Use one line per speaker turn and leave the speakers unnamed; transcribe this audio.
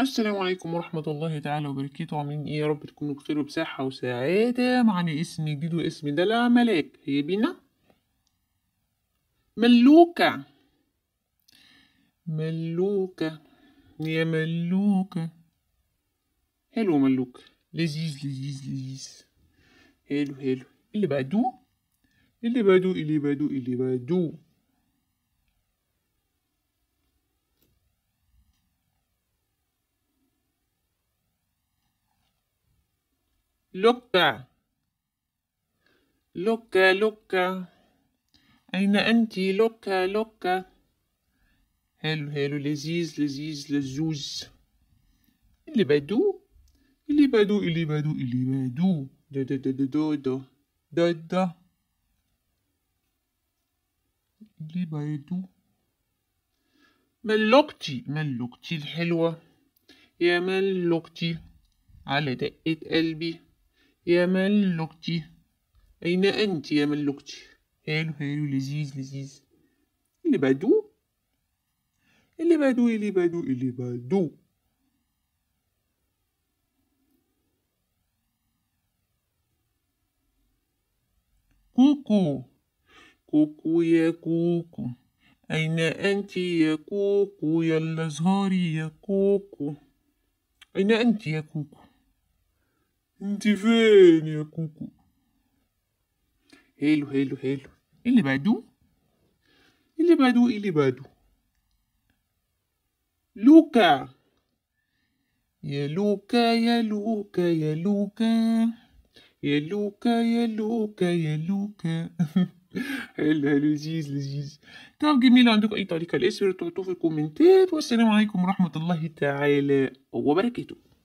السلام عليكم ورحمة الله تعالى وبركاته عاملين ايه يا رب تكونوا بخير وبصحة وسعادة معنا اسم جديد واسم دلع ملاك هي بينا ملوكة ملوكة يا ملوكة حلو ملوكة لذيذ لذيذ لذيذ حلو حلو اللي بعدو اللي بعدو اللي بعدو اللي بعدو لوكا لوكا لوكا أين أنت لوكا لوكا هلو هلو لذيذ لذيذ لزوز اللي بدو اللي بدو اللي بدو اللي بدو دو دو دو دو دو دو دو اللي بدو ملوكتي ملوكتي الحلوة يا ملوكتي على دقة قلبي يا ملوكتي أين أنت يا ملوكتي هالو هالو لذيذ لذيذ اللي بعدو اللي بعدو اللي بعدو اللي بعدو كوكو كوكو يا كوكو أين أنت يا كوكو يا الأزهار يا كوكو أين أنت يا كوكو انتي فين يا كوكو هيلو هيلو هيلو اللي بعده اللي بعده اللي بعده لوكا يا لوكا يا لوكا يا لوكا يا لوكا يا لوكا يا لوكا حلو حلو لذيذ لذيذ طب جميل عندكم اي تعليق على الاسم تعطوه في الكومنتات والسلام عليكم ورحمه الله تعالى وبركاته